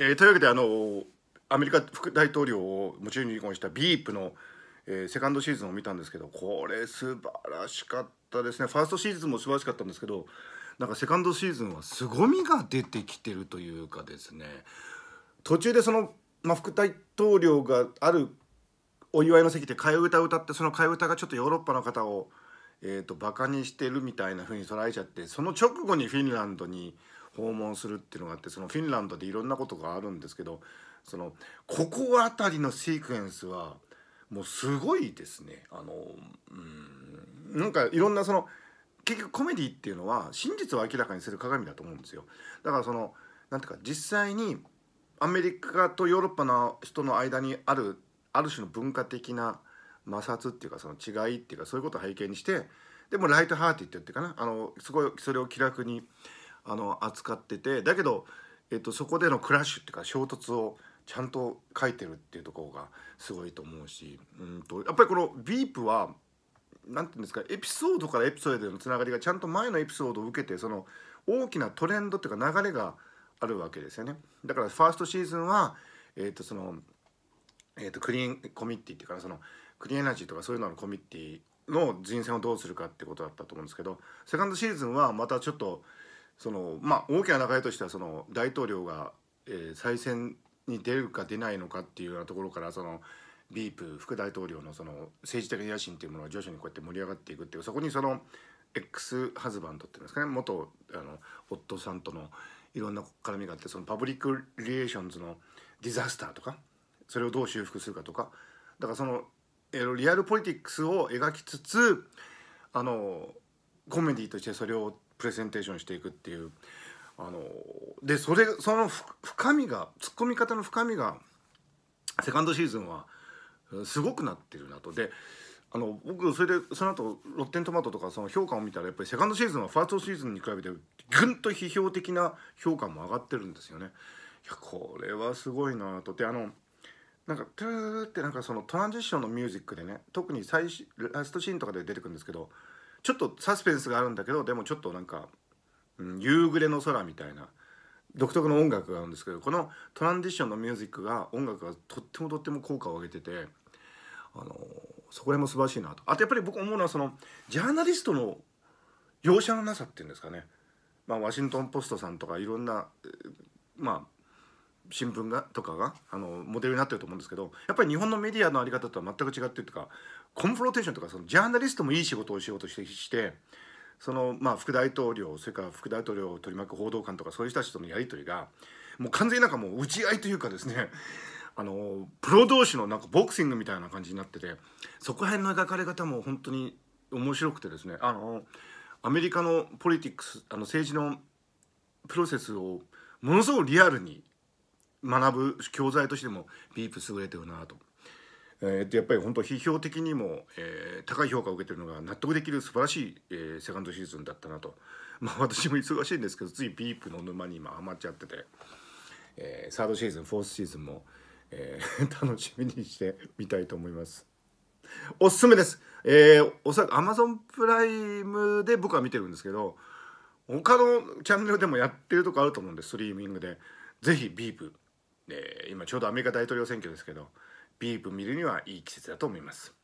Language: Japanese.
えー、というわけであのアメリカ副大統領を夢中に離婚したビープの、えー、セカンドシーズンを見たんですけどこれ素晴らしかったですねファーストシーズンも素晴らしかったんですけどなんかセカンドシーズンは凄みが出てきてるというかですね途中でその、まあ、副大統領があるお祝いの席で替え歌を歌ってその替え歌がちょっとヨーロッパの方を、えーと、とバカにしてるみたいな風に捉えちゃってその直後にフィンランドに訪問するっていうのがあってそのフィンランドでいろんなことがあるんですけどそのここあたりのシークエンスはもうすごいですねあのうんなんかいろんなその結局コメディっていうのは真実を明らかにする鏡だと思うんですよだからそのなんていうか実際にアメリカとヨーロッパの人の間にあるある種の文化的な摩擦っていうかその違いっていうかそういうことを背景にしてでもライトハーティって言ってかなあのすごいそれを気楽に。あの扱っててだけど、えっと、そこでのクラッシュっていうか衝突をちゃんと書いてるっていうところがすごいと思うしうんとやっぱりこの「ビープは何て言うんですかエピソードからエピソードへのつながりがちゃんと前のエピソードを受けてその大きなトレンドっていうか流れがあるわけですよね。だからファーストシーズンは、えっとそのえー、とクリーンコミッティっていうかそのクリーンエナジーとかそういうののコミッティの人選をどうするかってことだったと思うんですけどセカンドシーズンはまたちょっとそのまあ大きな流れとしてはその大統領が、えー、再選に出るか出ないのかっていうようなところからそのビープ副大統領のその政治的野心というものが徐々にこうやって盛り上がっていくっていうそこにその X ハズバンドっていうんですかね元あの夫さんとのいろんな絡みがあってそのパブリック・リレーションズのディザスターとかそれをどう修復するかとかだからそのリアルポリティックスを描きつつあのコメディとしてそれをプレゼンテーションしていくっていうあのでそれその深みがツッコみ方の深みがセカンドシーズンはすごくなってるなとであの僕それでその後ロッテントマトとかその評価を見たらやっぱりセカンドシーズンはファーストシーズンに比べてぐんと批評的な評価も上がってるんですよね。いやこれはすごいなとであのなんかトゥーってなんかそのトランジッションのミュージックでね特に最ラストシーンとかで出てくるんですけどちょっとサスペンスがあるんだけどでもちょっとなんか、うん、夕暮れの空みたいな独特の音楽があるんですけどこのトランディションのミュージックが音楽がとってもとっても効果を上げててあのそこら辺も素晴らしいなとあとやっぱり僕思うのはそのジャーナリストの容赦のなさっていうんですかね、まあ、ワシントン・ポストさんとかいろんな、まあ、新聞がとかがあのモデルになってると思うんですけどやっぱり日本のメディアの在り方とは全く違ってとかコンフローテーションとかそのジャーナリストもいい仕事をしようとしてしてその、まあ、副大統領それから副大統領を取り巻く報道官とかそういう人たちとのやり取りがもう完全になんかもう打ち合いというかですね あのプロ同士のなんかボクシングみたいな感じになっててそこら辺の描かれ方も本当に面白くてですねあのアメリカのポリティックスあの政治のプロセスをものすごくリアルに学ぶ教材としてもビープ優れてるなと。えー、やっぱり本当批評的にも、えー、高い評価を受けてるのが納得できる素晴らしい、えー、セカンドシーズンだったなと、まあ、私も忙しいんですけどついビープの沼に今ハマっちゃってて、えー、サードシーズンフォースシーズンも、えー、楽しみにしてみたいと思います。おすすめです、えー、おそらくアマゾンプライムで僕は見てるんですけど他のチャンネルでもやってるとこあると思うんでストリーミングでぜひビープ今ちょうどアメリカ大統領選挙ですけどビープ見るにはいい季節だと思います。